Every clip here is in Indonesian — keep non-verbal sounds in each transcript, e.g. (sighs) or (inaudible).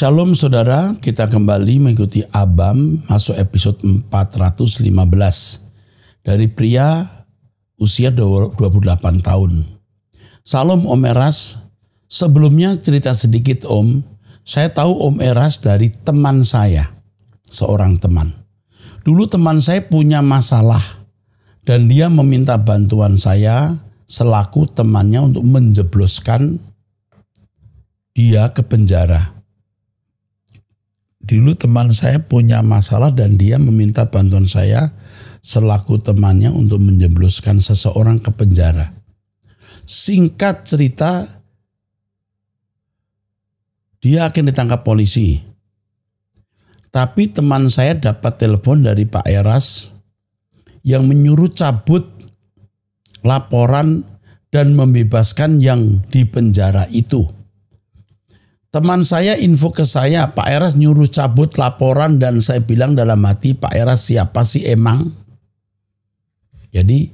Shalom saudara, kita kembali mengikuti Abam masuk episode 415 dari pria usia 28 tahun. Salom Om Eras, sebelumnya cerita sedikit Om, saya tahu Om Eras dari teman saya, seorang teman. Dulu teman saya punya masalah dan dia meminta bantuan saya selaku temannya untuk menjebloskan dia ke penjara Dulu teman saya punya masalah dan dia meminta bantuan saya selaku temannya untuk menjebloskan seseorang ke penjara. Singkat cerita, dia akan ditangkap polisi. Tapi teman saya dapat telepon dari Pak Eras yang menyuruh cabut laporan dan membebaskan yang di penjara itu. Teman saya info ke saya, Pak Eras nyuruh cabut laporan dan saya bilang dalam hati, Pak Eras siapa sih emang? Jadi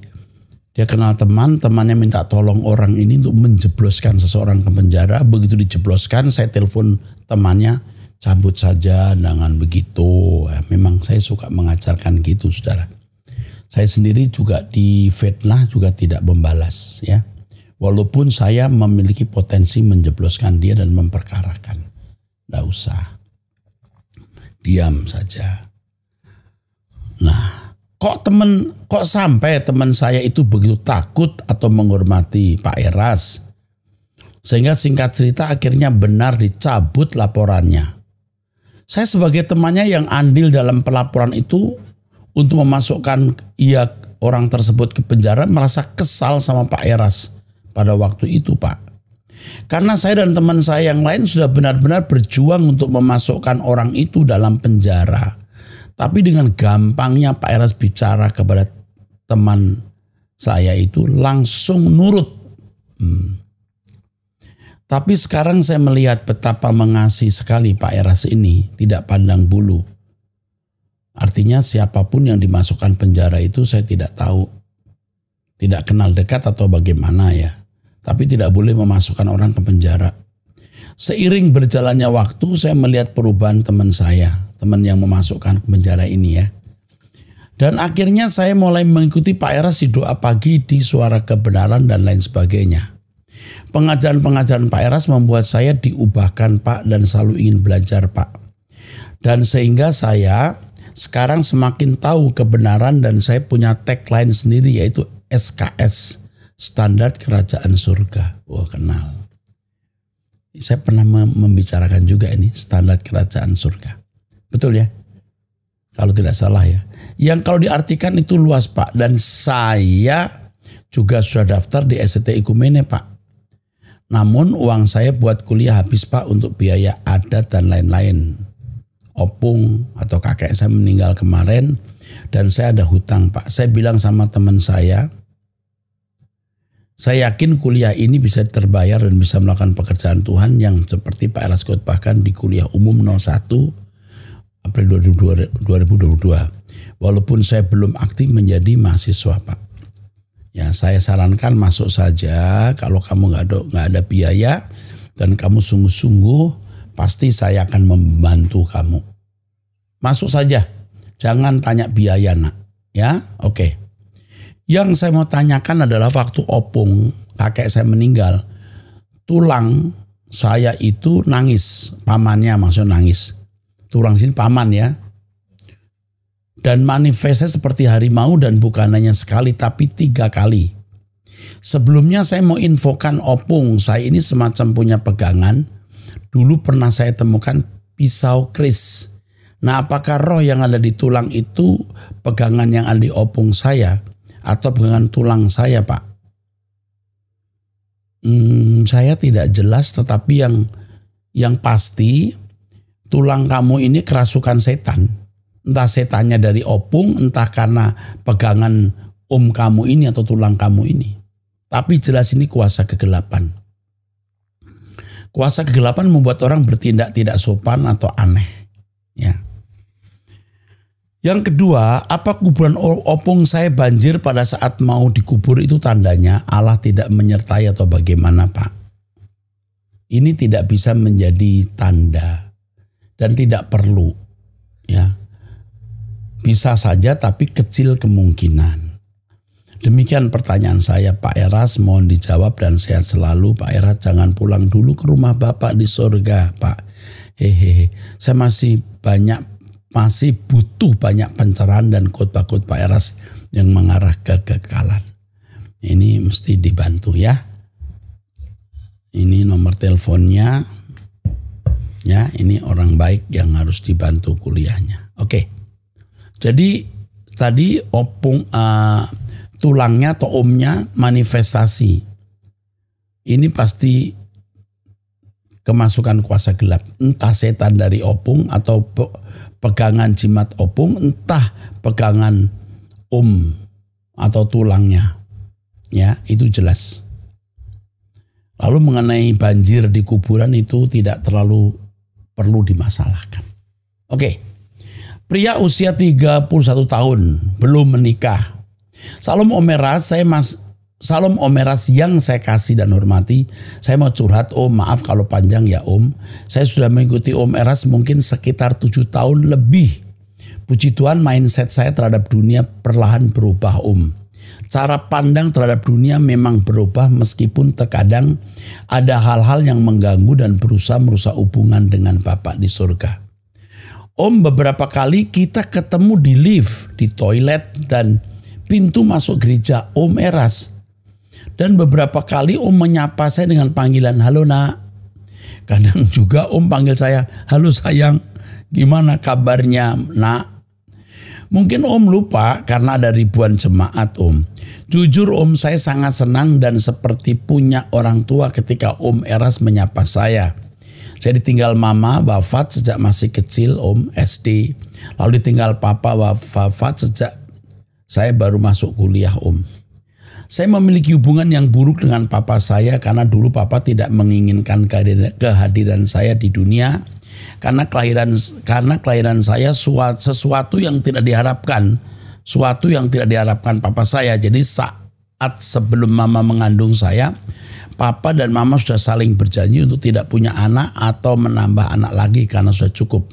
dia kenal teman, temannya minta tolong orang ini untuk menjebloskan seseorang ke penjara. Begitu dijebloskan, saya telepon temannya, cabut saja, dengan begitu. Ya, memang saya suka mengajarkan gitu, saudara. Saya sendiri juga di fitnah juga tidak membalas, ya. Walaupun saya memiliki potensi menjebloskan dia dan memperkarakan. Tidak usah. Diam saja. Nah, kok temen kok sampai teman saya itu begitu takut atau menghormati Pak Eras sehingga singkat cerita akhirnya benar dicabut laporannya. Saya sebagai temannya yang andil dalam pelaporan itu untuk memasukkan ia orang tersebut ke penjara merasa kesal sama Pak Eras pada waktu itu Pak. Karena saya dan teman saya yang lain sudah benar-benar berjuang untuk memasukkan orang itu dalam penjara. Tapi dengan gampangnya Pak Eras bicara kepada teman saya itu langsung nurut. Hmm. Tapi sekarang saya melihat betapa mengasihi sekali Pak Eras ini, tidak pandang bulu. Artinya siapapun yang dimasukkan penjara itu saya tidak tahu. Tidak kenal dekat atau bagaimana ya. Tapi tidak boleh memasukkan orang ke penjara. Seiring berjalannya waktu saya melihat perubahan teman saya. Teman yang memasukkan ke penjara ini ya. Dan akhirnya saya mulai mengikuti Pak Eras di doa pagi di suara kebenaran dan lain sebagainya. Pengajaran-pengajaran Pak Eras membuat saya diubahkan Pak dan selalu ingin belajar Pak. Dan sehingga saya sekarang semakin tahu kebenaran dan saya punya tagline sendiri yaitu SKS standar kerajaan surga. Wah oh, kenal. Saya pernah membicarakan juga ini standar kerajaan surga. Betul ya? Kalau tidak salah ya. Yang kalau diartikan itu luas Pak. Dan saya juga sudah daftar di SCT Ikumene Pak. Namun uang saya buat kuliah habis Pak untuk biaya adat dan lain-lain. Opung atau kakek saya meninggal kemarin dan saya ada hutang Pak. Saya bilang sama teman saya, saya yakin kuliah ini bisa terbayar dan bisa melakukan pekerjaan Tuhan yang seperti Pak Elas bahkan di kuliah umum 01 April 2022. Walaupun saya belum aktif menjadi mahasiswa Pak. Ya saya sarankan masuk saja kalau kamu nggak ada, ada biaya dan kamu sungguh-sungguh pasti saya akan membantu kamu. Masuk saja, jangan tanya biaya nak. Ya, oke. Okay. Yang saya mau tanyakan adalah waktu opung kakek saya meninggal, tulang saya itu nangis, pamannya maksudnya nangis. Tulang sini paman ya. Dan manifestnya seperti harimau dan bukan hanya sekali tapi tiga kali. Sebelumnya saya mau infokan opung, saya ini semacam punya pegangan. Dulu pernah saya temukan pisau kris. Nah apakah roh yang ada di tulang itu pegangan yang ada di opung saya? atau pegangan tulang saya, Pak? Hmm, saya tidak jelas, tetapi yang yang pasti tulang kamu ini kerasukan setan. Entah setannya dari opung, entah karena pegangan om um kamu ini atau tulang kamu ini. Tapi jelas ini kuasa kegelapan. Kuasa kegelapan membuat orang bertindak tidak sopan atau aneh. Ya. Yang kedua, apa kuburan opung saya banjir pada saat mau dikubur itu tandanya Allah tidak menyertai atau bagaimana Pak? Ini tidak bisa menjadi tanda dan tidak perlu ya. Bisa saja tapi kecil kemungkinan. Demikian pertanyaan saya Pak Eras mohon dijawab dan sehat selalu Pak Eras jangan pulang dulu ke rumah Bapak di surga Pak. Hehehe. Saya masih banyak masih butuh banyak pencerahan dan khotbah-khotbah eras yang mengarah ke kekekalan. Ini mesti dibantu ya. Ini nomor teleponnya. Ya, ini orang baik yang harus dibantu kuliahnya. Oke. Jadi tadi opung uh, tulangnya atau omnya manifestasi. Ini pasti kemasukan kuasa gelap. Entah setan dari opung atau pegangan jimat opung entah pegangan um atau tulangnya. Ya, itu jelas. Lalu mengenai banjir di kuburan itu tidak terlalu perlu dimasalahkan. Oke. Pria usia 31 tahun, belum menikah. salam Omera, saya mas, Salam Om Omeras yang saya kasih dan hormati, saya mau curhat Om, oh, maaf kalau panjang ya Om. Saya sudah mengikuti Om Eras mungkin sekitar tujuh tahun lebih. Puji Tuhan mindset saya terhadap dunia perlahan berubah Om. Cara pandang terhadap dunia memang berubah meskipun terkadang ada hal-hal yang mengganggu dan berusaha merusak hubungan dengan Bapak di surga. Om beberapa kali kita ketemu di lift, di toilet, dan pintu masuk gereja Om Eras dan beberapa kali Om menyapa saya dengan panggilan halo nak. Kadang juga Om panggil saya halo sayang. Gimana kabarnya nak? Mungkin Om lupa karena ada ribuan jemaat Om. Jujur Om saya sangat senang dan seperti punya orang tua ketika Om Eras menyapa saya. Saya ditinggal mama wafat sejak masih kecil om SD. Lalu ditinggal papa wafat sejak saya baru masuk kuliah om. Saya memiliki hubungan yang buruk dengan papa saya karena dulu papa tidak menginginkan kehadiran saya di dunia karena kelahiran karena kelahiran saya sesuatu yang tidak diharapkan, sesuatu yang tidak diharapkan papa saya. Jadi saat sebelum mama mengandung saya, papa dan mama sudah saling berjanji untuk tidak punya anak atau menambah anak lagi karena sudah cukup.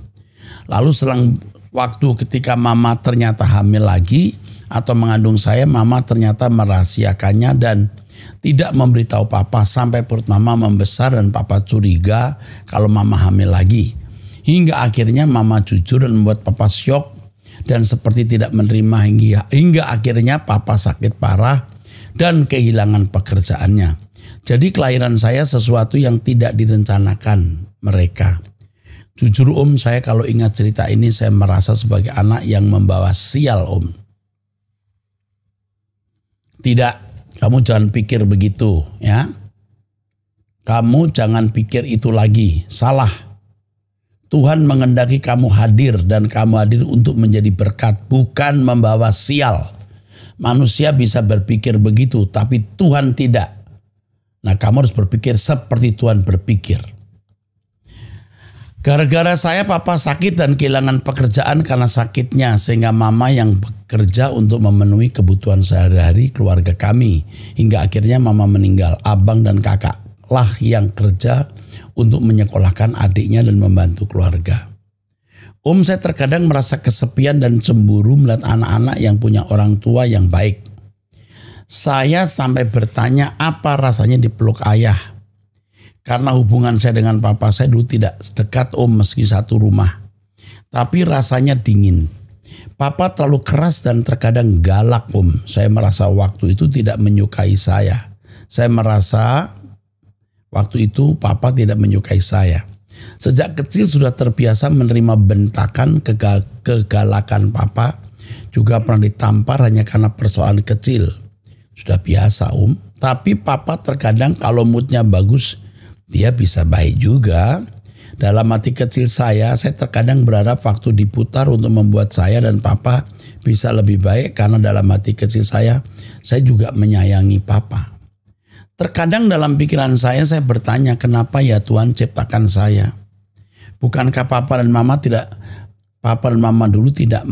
Lalu selang waktu ketika mama ternyata hamil lagi, atau mengandung saya, mama ternyata merahasiakannya dan tidak memberitahu papa sampai perut mama membesar dan papa curiga kalau mama hamil lagi. Hingga akhirnya mama jujur dan membuat papa syok dan seperti tidak menerima hingga, hingga akhirnya papa sakit parah dan kehilangan pekerjaannya. Jadi kelahiran saya sesuatu yang tidak direncanakan mereka. Jujur om saya kalau ingat cerita ini saya merasa sebagai anak yang membawa sial om. Tidak, kamu jangan pikir begitu ya. Kamu jangan pikir itu lagi, salah. Tuhan mengendaki kamu hadir dan kamu hadir untuk menjadi berkat, bukan membawa sial. Manusia bisa berpikir begitu, tapi Tuhan tidak. Nah, kamu harus berpikir seperti Tuhan berpikir. Gara-gara saya papa sakit dan kehilangan pekerjaan karena sakitnya sehingga mama yang bekerja untuk memenuhi kebutuhan sehari-hari keluarga kami hingga akhirnya mama meninggal. Abang dan kakak lah yang kerja untuk menyekolahkan adiknya dan membantu keluarga. Om um, saya terkadang merasa kesepian dan cemburu melihat anak-anak yang punya orang tua yang baik. Saya sampai bertanya apa rasanya dipeluk ayah karena hubungan saya dengan papa saya dulu tidak dekat om oh, meski satu rumah. Tapi rasanya dingin. Papa terlalu keras dan terkadang galak om. Saya merasa waktu itu tidak menyukai saya. Saya merasa waktu itu papa tidak menyukai saya. Sejak kecil sudah terbiasa menerima bentakan kegal kegalakan papa. Juga pernah ditampar hanya karena persoalan kecil. Sudah biasa om. Tapi papa terkadang kalau moodnya bagus dia ya, bisa baik juga. Dalam hati kecil saya, saya terkadang berharap waktu diputar untuk membuat saya dan papa bisa lebih baik karena dalam hati kecil saya, saya juga menyayangi papa. Terkadang dalam pikiran saya, saya bertanya kenapa ya Tuhan ciptakan saya. Bukankah papa dan mama tidak, papa dan mama dulu tidak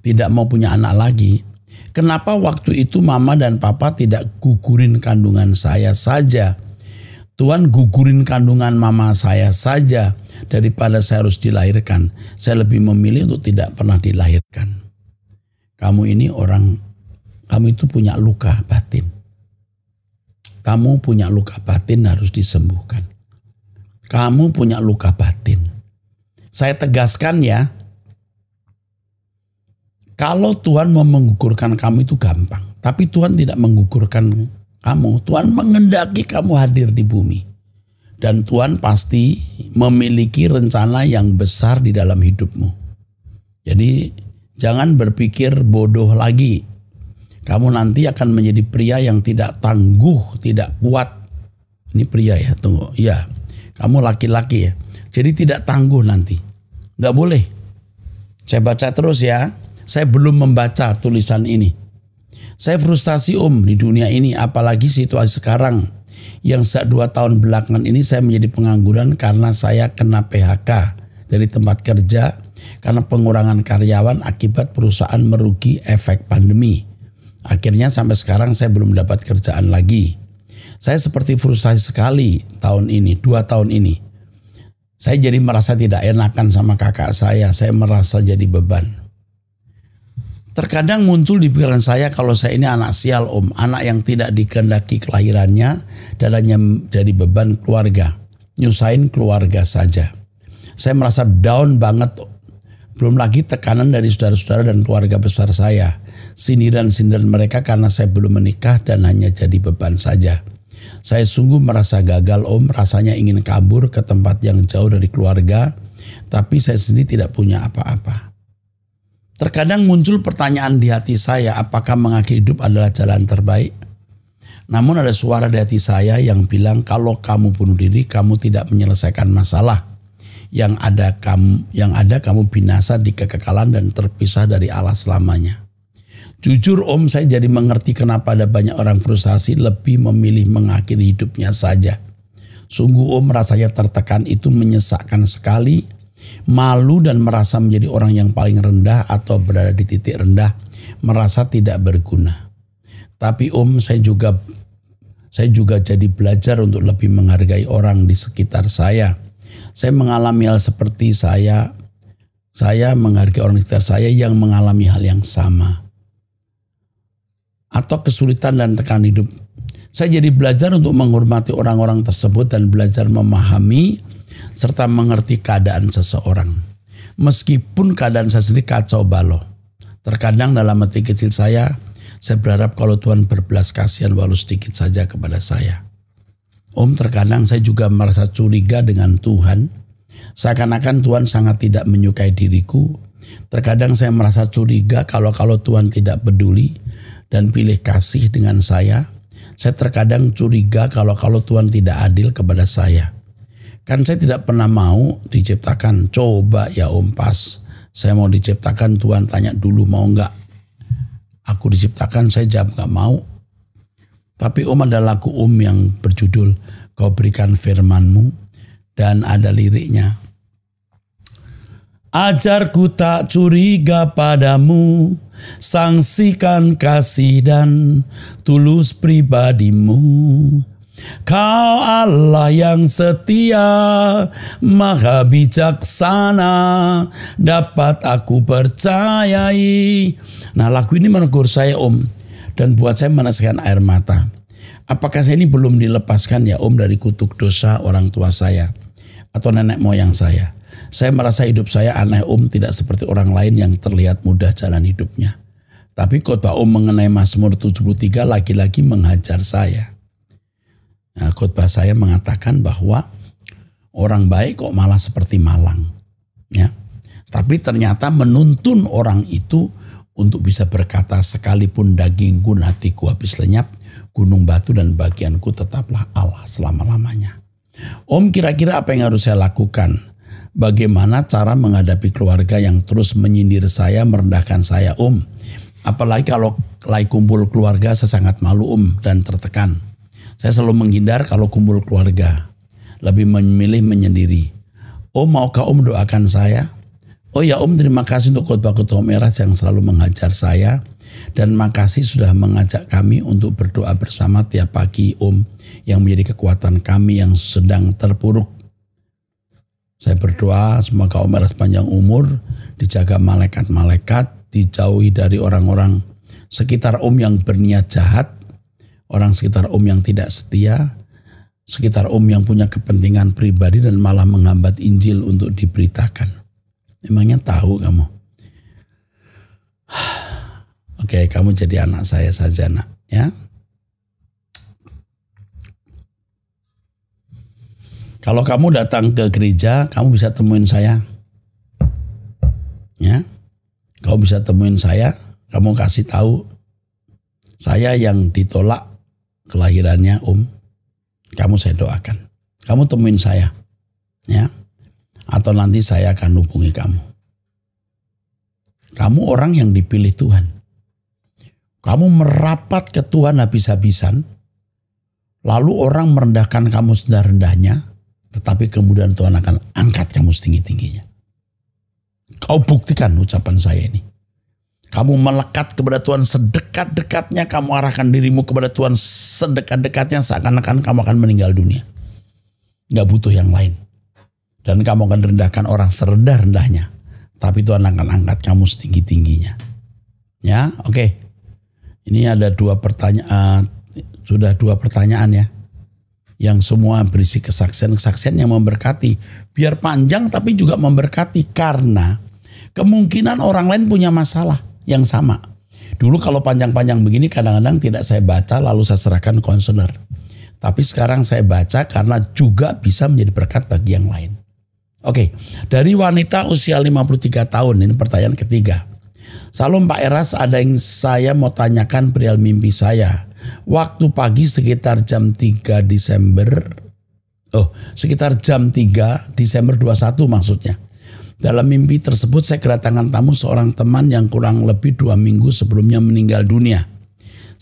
tidak mau punya anak lagi? Kenapa waktu itu mama dan papa tidak gugurin kandungan saya saja? Tuhan gugurin kandungan mama saya saja daripada saya harus dilahirkan. Saya lebih memilih untuk tidak pernah dilahirkan. Kamu ini orang, kamu itu punya luka batin. Kamu punya luka batin harus disembuhkan. Kamu punya luka batin. Saya tegaskan ya, kalau Tuhan mau menggugurkan kamu itu gampang. Tapi Tuhan tidak menggugurkan kamu. Tuhan mengendaki kamu hadir di bumi. Dan Tuhan pasti memiliki rencana yang besar di dalam hidupmu. Jadi jangan berpikir bodoh lagi. Kamu nanti akan menjadi pria yang tidak tangguh, tidak kuat. Ini pria ya, tunggu. Ya, kamu laki-laki ya. Jadi tidak tangguh nanti. Nggak boleh. Saya baca terus ya. Saya belum membaca tulisan ini saya frustasi om di dunia ini apalagi situasi sekarang yang dua tahun belakangan ini saya menjadi pengangguran karena saya kena PHK dari tempat kerja karena pengurangan karyawan akibat perusahaan merugi efek pandemi. Akhirnya sampai sekarang saya belum dapat kerjaan lagi. Saya seperti frustasi sekali tahun ini, dua tahun ini. Saya jadi merasa tidak enakan sama kakak saya, saya merasa jadi beban. Terkadang muncul di pikiran saya kalau saya ini anak sial om, anak yang tidak dikendaki kelahirannya dan hanya jadi beban keluarga, nyusahin keluarga saja. Saya merasa down banget, belum lagi tekanan dari saudara-saudara dan keluarga besar saya. Sindiran-sindiran mereka karena saya belum menikah dan hanya jadi beban saja. Saya sungguh merasa gagal om, rasanya ingin kabur ke tempat yang jauh dari keluarga, tapi saya sendiri tidak punya apa-apa. Terkadang muncul pertanyaan di hati saya, apakah mengakhiri hidup adalah jalan terbaik? Namun ada suara di hati saya yang bilang kalau kamu bunuh diri, kamu tidak menyelesaikan masalah. Yang ada kamu yang ada kamu binasa di kekekalan dan terpisah dari Allah selamanya. Jujur om saya jadi mengerti kenapa ada banyak orang frustasi lebih memilih mengakhiri hidupnya saja. Sungguh om rasanya tertekan itu menyesakkan sekali Malu dan merasa menjadi orang yang paling rendah atau berada di titik rendah, merasa tidak berguna. Tapi Om, saya juga saya juga jadi belajar untuk lebih menghargai orang di sekitar saya. Saya mengalami hal seperti saya saya menghargai orang di sekitar saya yang mengalami hal yang sama. Atau kesulitan dan tekanan hidup. Saya jadi belajar untuk menghormati orang-orang tersebut dan belajar memahami serta mengerti keadaan seseorang. Meskipun keadaan saya sendiri kacau balau. Terkadang dalam hati kecil saya, saya berharap kalau Tuhan berbelas kasihan walau sedikit saja kepada saya. Om terkadang saya juga merasa curiga dengan Tuhan. Seakan-akan Tuhan sangat tidak menyukai diriku. Terkadang saya merasa curiga kalau-kalau Tuhan tidak peduli dan pilih kasih dengan saya. Saya terkadang curiga kalau-kalau Tuhan tidak adil kepada saya. Kan saya tidak pernah mau diciptakan. Coba ya Om Pas, saya mau diciptakan Tuhan tanya dulu mau nggak. Aku diciptakan, saya jawab nggak mau. Tapi Om ada lagu Om yang berjudul Kau Berikan Firmanmu dan ada liriknya. Ajarku tak curiga padamu, sangsikan kasih dan tulus pribadimu Kau Allah yang setia, maha bijaksana, dapat aku percayai. Nah lagu ini menegur saya om, dan buat saya menasihkan air mata. Apakah saya ini belum dilepaskan ya om dari kutuk dosa orang tua saya? Atau nenek moyang saya? Saya merasa hidup saya aneh om tidak seperti orang lain yang terlihat mudah jalan hidupnya. Tapi kota om mengenai Mazmur 73 lagi-lagi menghajar saya Nah, khotbah saya mengatakan bahwa orang baik kok malah seperti malang. Ya. Tapi ternyata menuntun orang itu untuk bisa berkata sekalipun dagingku hatiku habis lenyap, gunung batu dan bagianku tetaplah Allah selama-lamanya. Om kira-kira apa yang harus saya lakukan? Bagaimana cara menghadapi keluarga yang terus menyindir saya, merendahkan saya, Om? Apalagi kalau lagi kumpul keluarga, saya sangat malu, Om, dan tertekan. Saya selalu menghindar kalau kumpul keluarga. Lebih memilih menyendiri. Om oh, maukah om doakan saya? Oh ya om terima kasih untuk khotbah khotbah merah yang selalu menghajar saya. Dan makasih sudah mengajak kami untuk berdoa bersama tiap pagi om. Yang menjadi kekuatan kami yang sedang terpuruk. Saya berdoa semoga Om merah sepanjang umur, dijaga malaikat-malaikat, dijauhi dari orang-orang sekitar Om yang berniat jahat, orang sekitar Om yang tidak setia, sekitar Om yang punya kepentingan pribadi dan malah menghambat Injil untuk diberitakan. Emangnya tahu kamu? (sighs) Oke, okay, kamu jadi anak saya saja nak, ya. Kalau kamu datang ke gereja, kamu bisa temuin saya. Ya. Kamu bisa temuin saya, kamu kasih tahu saya yang ditolak kelahirannya Om, kamu saya doakan. Kamu temuin saya, ya. Atau nanti saya akan hubungi kamu. Kamu orang yang dipilih Tuhan. Kamu merapat ke Tuhan habis-habisan. Lalu orang merendahkan kamu sedang rendahnya Tetapi kemudian Tuhan akan angkat kamu setinggi-tingginya. Kau buktikan ucapan saya ini. Kamu melekat kepada Tuhan sedekat-dekatnya, kamu arahkan dirimu kepada Tuhan sedekat-dekatnya, seakan-akan kamu akan meninggal dunia. Gak butuh yang lain. Dan kamu akan rendahkan orang serendah-rendahnya. Tapi Tuhan akan angkat kamu setinggi-tingginya. Ya, oke. Okay. Ini ada dua pertanyaan, sudah dua pertanyaan ya. Yang semua berisi kesaksian-kesaksian yang memberkati. Biar panjang tapi juga memberkati karena kemungkinan orang lain punya masalah yang sama. Dulu kalau panjang-panjang begini kadang-kadang tidak saya baca lalu saya serahkan konselor. Tapi sekarang saya baca karena juga bisa menjadi berkat bagi yang lain. Oke, dari wanita usia 53 tahun, ini pertanyaan ketiga. Salam Pak Eras, ada yang saya mau tanyakan perihal mimpi saya. Waktu pagi sekitar jam 3 Desember, oh sekitar jam 3 Desember 21 maksudnya. Dalam mimpi tersebut saya kedatangan tamu seorang teman yang kurang lebih dua minggu sebelumnya meninggal dunia.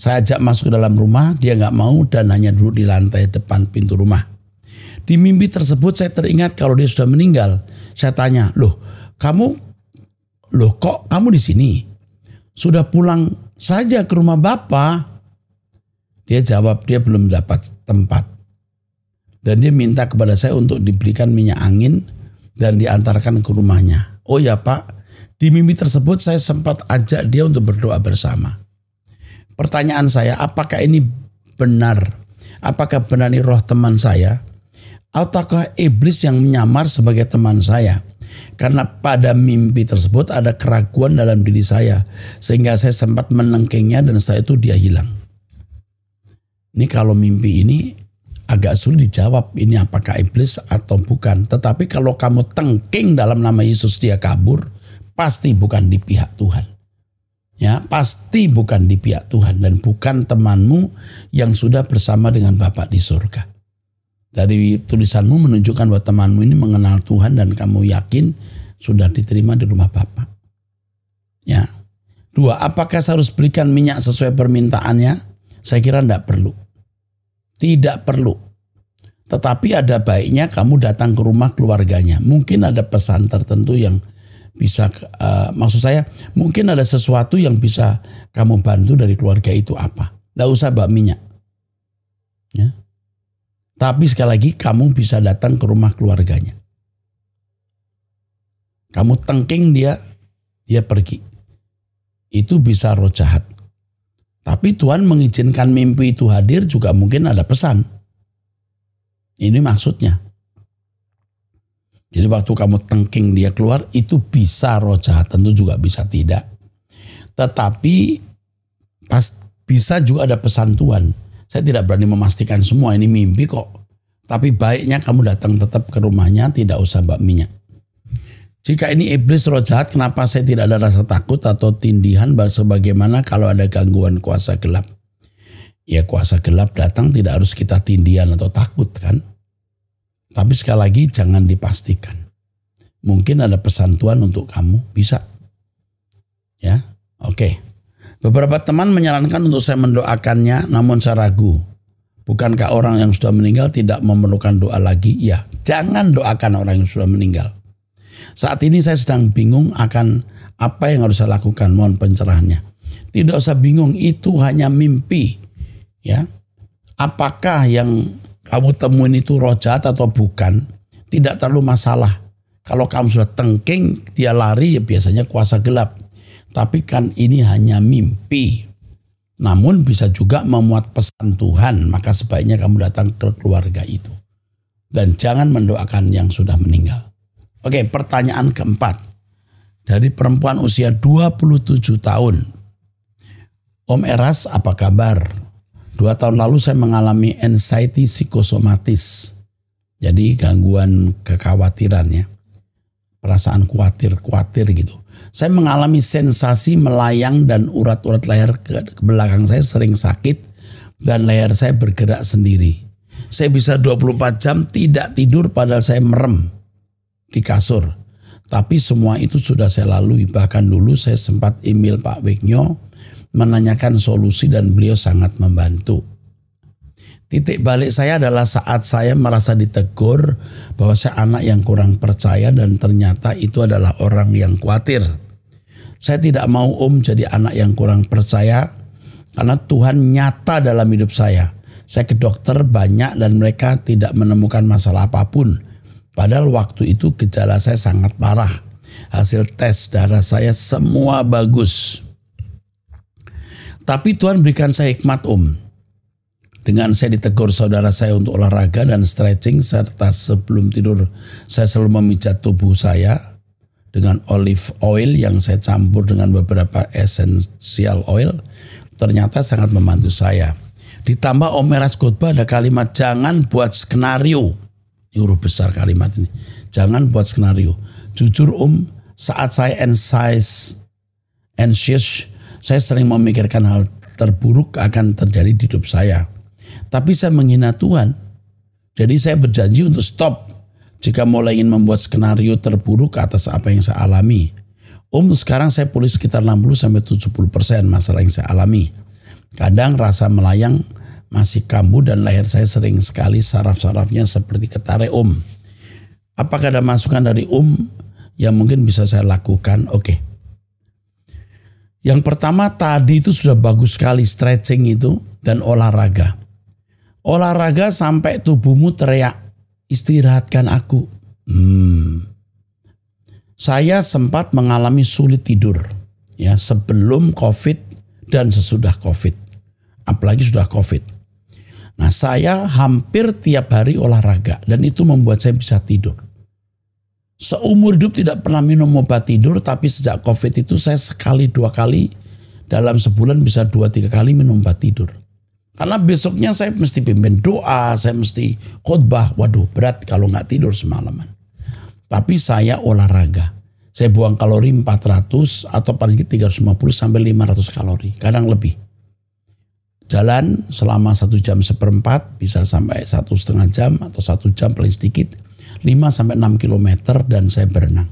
Saya ajak masuk ke dalam rumah, dia nggak mau dan hanya duduk di lantai depan pintu rumah. Di mimpi tersebut saya teringat kalau dia sudah meninggal. Saya tanya, loh kamu, loh kok kamu di sini? Sudah pulang saja ke rumah bapak. Dia jawab, dia belum dapat tempat. Dan dia minta kepada saya untuk dibelikan minyak angin dan diantarkan ke rumahnya. Oh ya Pak, di mimpi tersebut saya sempat ajak dia untuk berdoa bersama. Pertanyaan saya, apakah ini benar? Apakah benar ini roh teman saya? Ataukah iblis yang menyamar sebagai teman saya? Karena pada mimpi tersebut ada keraguan dalam diri saya. Sehingga saya sempat menengkingnya dan setelah itu dia hilang. Ini kalau mimpi ini agak sulit dijawab ini apakah iblis atau bukan. Tetapi kalau kamu tengking dalam nama Yesus dia kabur, pasti bukan di pihak Tuhan. Ya, pasti bukan di pihak Tuhan dan bukan temanmu yang sudah bersama dengan Bapak di surga. Dari tulisanmu menunjukkan bahwa temanmu ini mengenal Tuhan dan kamu yakin sudah diterima di rumah Bapak. Ya. Dua, apakah saya harus berikan minyak sesuai permintaannya? Saya kira tidak perlu tidak perlu. Tetapi ada baiknya kamu datang ke rumah keluarganya. Mungkin ada pesan tertentu yang bisa, uh, maksud saya, mungkin ada sesuatu yang bisa kamu bantu dari keluarga itu apa. Tidak usah bak minyak. Ya. Tapi sekali lagi kamu bisa datang ke rumah keluarganya. Kamu tengking dia, dia pergi. Itu bisa roh jahat. Tapi Tuhan mengizinkan mimpi itu hadir juga mungkin ada pesan. Ini maksudnya. Jadi waktu kamu tengking dia keluar itu bisa roh jahat tentu juga bisa tidak. Tetapi pas bisa juga ada pesan Tuhan. Saya tidak berani memastikan semua ini mimpi kok. Tapi baiknya kamu datang tetap ke rumahnya tidak usah bak minyak. Jika ini iblis roh jahat, kenapa saya tidak ada rasa takut atau tindihan sebagaimana kalau ada gangguan kuasa gelap? Ya kuasa gelap datang tidak harus kita tindihan atau takut kan? Tapi sekali lagi jangan dipastikan. Mungkin ada pesan Tuhan untuk kamu, bisa. Ya, oke. Beberapa teman menyarankan untuk saya mendoakannya, namun saya ragu. Bukankah orang yang sudah meninggal tidak memerlukan doa lagi? Ya, jangan doakan orang yang sudah meninggal. Saat ini saya sedang bingung akan apa yang harus saya lakukan. Mohon pencerahannya. Tidak usah bingung, itu hanya mimpi. Ya, apakah yang kamu temuin itu roh jahat atau bukan? Tidak terlalu masalah. Kalau kamu sudah tengking, dia lari ya biasanya kuasa gelap. Tapi kan ini hanya mimpi. Namun bisa juga memuat pesan Tuhan, maka sebaiknya kamu datang ke keluarga itu. Dan jangan mendoakan yang sudah meninggal. Oke, pertanyaan keempat. Dari perempuan usia 27 tahun. Om Eras, apa kabar? Dua tahun lalu saya mengalami anxiety psikosomatis. Jadi gangguan kekhawatiran ya. Perasaan khawatir-khawatir gitu. Saya mengalami sensasi melayang dan urat-urat leher ke, belakang saya sering sakit dan leher saya bergerak sendiri. Saya bisa 24 jam tidak tidur padahal saya merem di kasur. Tapi semua itu sudah saya lalui. Bahkan dulu saya sempat email Pak Weknyo menanyakan solusi dan beliau sangat membantu. Titik balik saya adalah saat saya merasa ditegur bahwa saya anak yang kurang percaya dan ternyata itu adalah orang yang khawatir. Saya tidak mau om jadi anak yang kurang percaya karena Tuhan nyata dalam hidup saya. Saya ke dokter banyak dan mereka tidak menemukan masalah apapun. Padahal waktu itu gejala saya sangat parah. Hasil tes darah saya semua bagus. Tapi Tuhan berikan saya hikmat om. Dengan saya ditegur saudara saya untuk olahraga dan stretching serta sebelum tidur saya selalu memijat tubuh saya dengan olive oil yang saya campur dengan beberapa essential oil ternyata sangat membantu saya. Ditambah Omeras Meras Khotbah ada kalimat jangan buat skenario ini huruf besar kalimat ini. Jangan buat skenario. Jujur Om, saat saya ensize, anxious, saya sering memikirkan hal terburuk akan terjadi di hidup saya. Tapi saya menghina Tuhan. Jadi saya berjanji untuk stop jika mulai ingin membuat skenario terburuk atas apa yang saya alami. Om sekarang saya pulih sekitar 60 sampai 70% masalah yang saya alami. Kadang rasa melayang masih kambuh dan leher saya sering sekali saraf-sarafnya seperti ketare Om. Um. Apakah ada masukan dari um yang mungkin bisa saya lakukan? Oke. Yang pertama tadi itu sudah bagus sekali stretching itu dan olahraga. Olahraga sampai tubuhmu teriak, istirahatkan aku. Hmm. Saya sempat mengalami sulit tidur ya sebelum Covid dan sesudah Covid. Apalagi sudah Covid. Nah saya hampir tiap hari olahraga dan itu membuat saya bisa tidur. Seumur hidup tidak pernah minum obat tidur tapi sejak covid itu saya sekali dua kali dalam sebulan bisa dua tiga kali minum obat tidur. Karena besoknya saya mesti pimpin doa, saya mesti khotbah. Waduh berat kalau nggak tidur semalaman. Tapi saya olahraga. Saya buang kalori 400 atau paling 350 sampai 500 kalori. Kadang lebih jalan selama satu jam seperempat bisa sampai satu setengah jam atau satu jam paling sedikit 5 sampai 6 kilometer dan saya berenang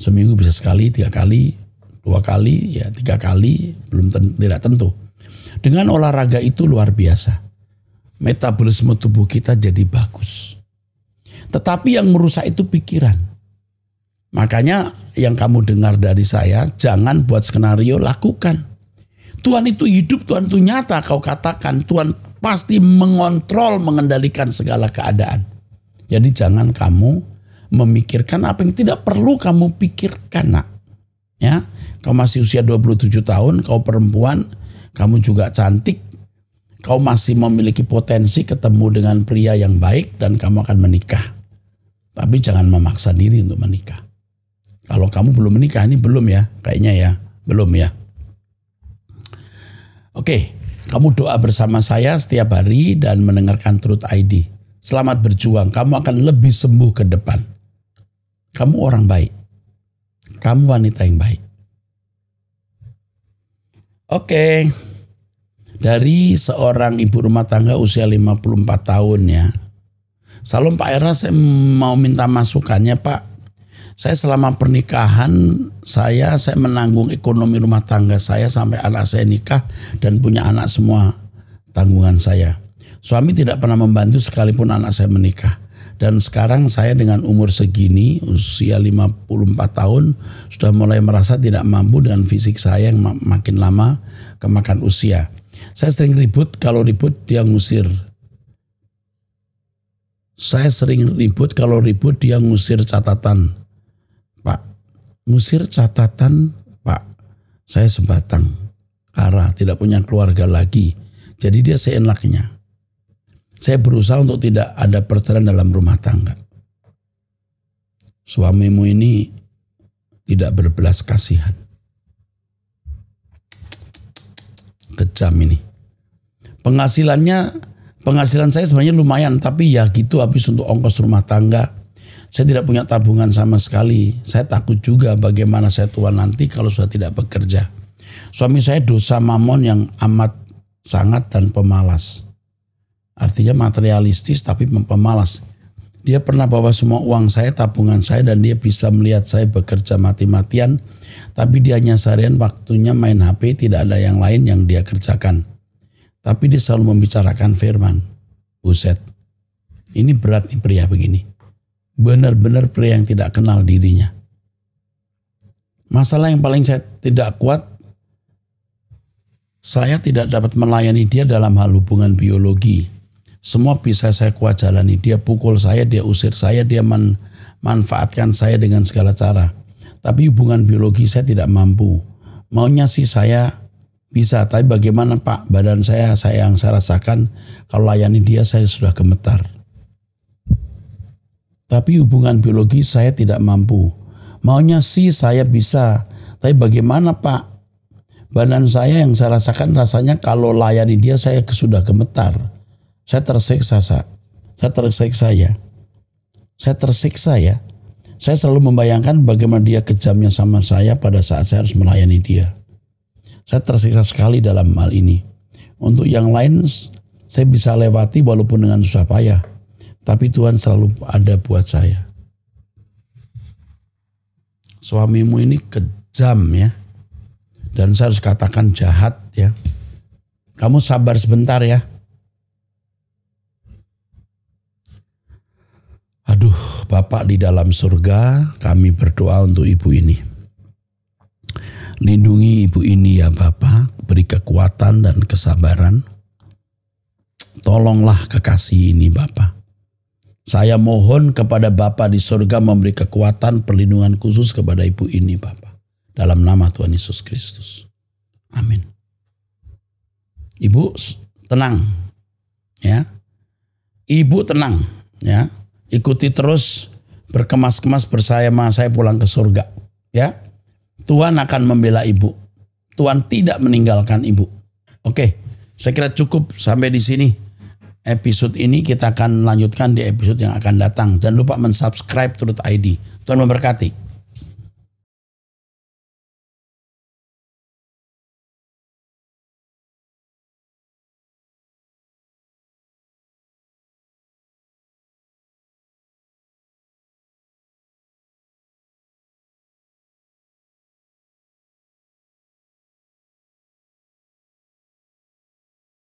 seminggu bisa sekali tiga kali dua kali ya tiga kali belum ten, tidak tentu dengan olahraga itu luar biasa metabolisme tubuh kita jadi bagus tetapi yang merusak itu pikiran makanya yang kamu dengar dari saya jangan buat skenario lakukan Tuhan itu hidup, Tuhan itu nyata. Kau katakan Tuhan pasti mengontrol, mengendalikan segala keadaan. Jadi jangan kamu memikirkan apa yang tidak perlu kamu pikirkan, Nak. Ya, kau masih usia 27 tahun, kau perempuan, kamu juga cantik, kau masih memiliki potensi ketemu dengan pria yang baik dan kamu akan menikah. Tapi jangan memaksa diri untuk menikah. Kalau kamu belum menikah ini belum ya, kayaknya ya, belum ya. Oke, kamu doa bersama saya setiap hari dan mendengarkan Truth ID. Selamat berjuang, kamu akan lebih sembuh ke depan. Kamu orang baik. Kamu wanita yang baik. Oke. Dari seorang ibu rumah tangga usia 54 tahun ya. Salam Pak Era saya mau minta masukannya Pak saya selama pernikahan saya saya menanggung ekonomi rumah tangga saya sampai anak saya nikah dan punya anak semua tanggungan saya. Suami tidak pernah membantu sekalipun anak saya menikah. Dan sekarang saya dengan umur segini, usia 54 tahun, sudah mulai merasa tidak mampu dengan fisik saya yang makin lama kemakan usia. Saya sering ribut, kalau ribut dia ngusir. Saya sering ribut, kalau ribut dia ngusir catatan. Musir catatan, Pak, saya sebatang kara, tidak punya keluarga lagi. Jadi dia seenaknya. Saya berusaha untuk tidak ada perceraian dalam rumah tangga. Suamimu ini tidak berbelas kasihan. Kejam ini. Penghasilannya, penghasilan saya sebenarnya lumayan, tapi ya gitu habis untuk ongkos rumah tangga saya tidak punya tabungan sama sekali. Saya takut juga bagaimana saya tua nanti kalau saya tidak bekerja. Suami saya dosa mamon yang amat sangat dan pemalas. Artinya materialistis tapi pemalas. Dia pernah bawa semua uang saya, tabungan saya, dan dia bisa melihat saya bekerja mati-matian. Tapi dia hanya seharian waktunya main HP, tidak ada yang lain yang dia kerjakan. Tapi dia selalu membicarakan firman. Buset, ini berat nih pria begini benar-benar pria yang tidak kenal dirinya. Masalah yang paling saya tidak kuat, saya tidak dapat melayani dia dalam hal hubungan biologi. Semua bisa saya kuat jalani. Dia pukul saya, dia usir saya, dia man, manfaatkan saya dengan segala cara. Tapi hubungan biologi saya tidak mampu. Maunya sih saya bisa, tapi bagaimana Pak badan saya, saya yang saya rasakan, kalau layani dia saya sudah gemetar. Tapi hubungan biologi saya tidak mampu. Maunya sih saya bisa. Tapi bagaimana Pak? Badan saya yang saya rasakan rasanya kalau layani dia saya sudah gemetar. Saya tersiksa, Sa. Saya tersiksa ya. Saya tersiksa ya. Saya selalu membayangkan bagaimana dia kejamnya sama saya pada saat saya harus melayani dia. Saya tersiksa sekali dalam hal ini. Untuk yang lain, saya bisa lewati walaupun dengan susah payah. Tapi Tuhan selalu ada buat saya. Suamimu ini kejam ya. Dan saya harus katakan jahat ya. Kamu sabar sebentar ya. Aduh, Bapak di dalam surga, kami berdoa untuk ibu ini. Lindungi ibu ini ya Bapak, beri kekuatan dan kesabaran. Tolonglah kekasih ini Bapak. Saya mohon kepada Bapa di surga memberi kekuatan perlindungan khusus kepada ibu ini Bapa. Dalam nama Tuhan Yesus Kristus. Amin. Ibu tenang. Ya. Ibu tenang, ya. Ikuti terus berkemas-kemas bersama saya pulang ke surga, ya. Tuhan akan membela ibu. Tuhan tidak meninggalkan ibu. Oke, saya kira cukup sampai di sini episode ini kita akan lanjutkan di episode yang akan datang. Jangan lupa mensubscribe Truth ID. Tuhan memberkati.